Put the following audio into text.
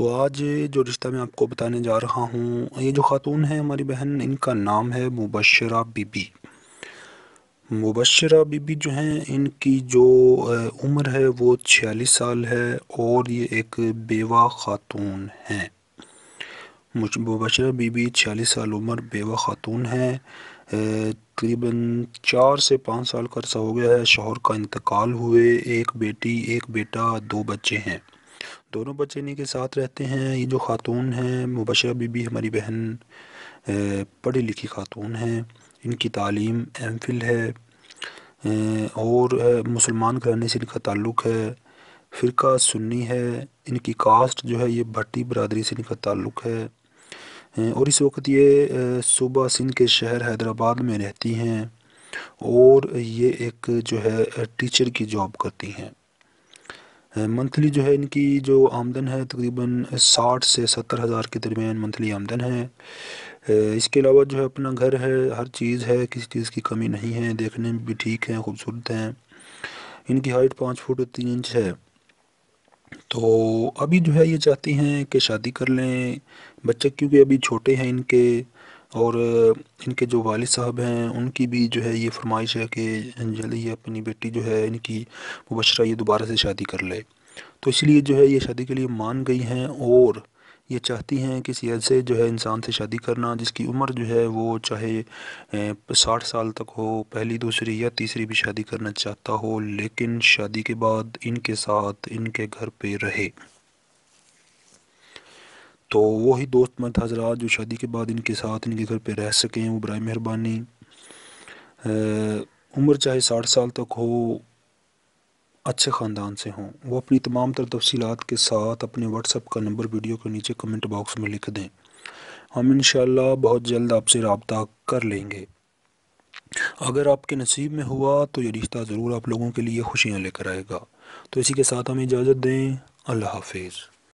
तो आज जो रिश्ता मैं आपको बताने जा रहा हूँ ये जो ख़ातून है हमारी बहन इनका नाम है मुबशरा बीबी मुबशरा बीबी जो हैं इनकी जो उम्र है वो छियालीस साल है और ये एक बेवा ख़ातून हैं मुबशरा बीबी छियालीस साल उम्र बेवा ख़ातून है तकरीबन चार से पाँच साल का अर्सा हो गया है शोहर का इंतकाल हुए एक बेटी एक बेटा दो बच्चे हैं दोनों बच्चे इन्हीं के साथ रहते हैं ये जो ख़ातून हैं मुबशरा बीबी हमारी बहन पढ़ी लिखी ख़ातून हैं इनकी तालीम एम फिल है और मुसलमान घराने से इनका ताल्लुक़ है फ़िरका सुन्नी है इनकी कास्ट जो है ये भट्टी बरदरी से इनका ताल्लुक़ है और इस वक्त ये सूबा सिंध के शहर हैदराबाद में रहती हैं और ये एक जो है टीचर की जॉब करती हैं मंथली जो है इनकी जो आमदन है तकरीबन साठ से सत्तर हज़ार के दरमियान मंथली आमदन है इसके अलावा जो है अपना घर है हर चीज़ है किसी चीज़ की कमी नहीं है देखने में भी ठीक है खूबसूरत हैं इनकी हाइट पाँच फुट तीन इंच है तो अभी जो है ये चाहती हैं कि शादी कर लें बच्चे क्योंकि अभी छोटे हैं इनके और इनके जो वाल साहब हैं उनकी भी जो है ये फरमाइश है कि जल्दी अपनी बेटी जो है इनकी मुबशरा ये दोबारा से शादी कर ले तो इसलिए जो है ये शादी के लिए मान गई हैं और ये चाहती हैं किसी ऐसे जो है इंसान से शादी करना जिसकी उम्र जो है वो चाहे साठ साल तक हो पहली दूसरी या तीसरी भी शादी करना चाहता हो लेकिन शादी के बाद इनके साथ इनके घर पे रहे तो वही दोस्त मत हजरात जो शादी के बाद इनके साथ इनके घर पे रह सकें वो बर मेहरबानी उम्र चाहे साठ साल तक हो अच्छे ख़ानदान से हों वो अपनी तमाम तर तफसीत के साथ अपने व्हाट्सअप का नंबर वीडियो के नीचे कमेंट बॉक्स में लिख दें हम इन बहुत जल्द आपसे रबता कर लेंगे अगर आपके नसीब में हुआ तो ये रिश्ता ज़रूर आप लोगों के लिए खुशियाँ लेकर आएगा तो इसी के साथ हमें इजाज़त दें अल्लाह हाफिज़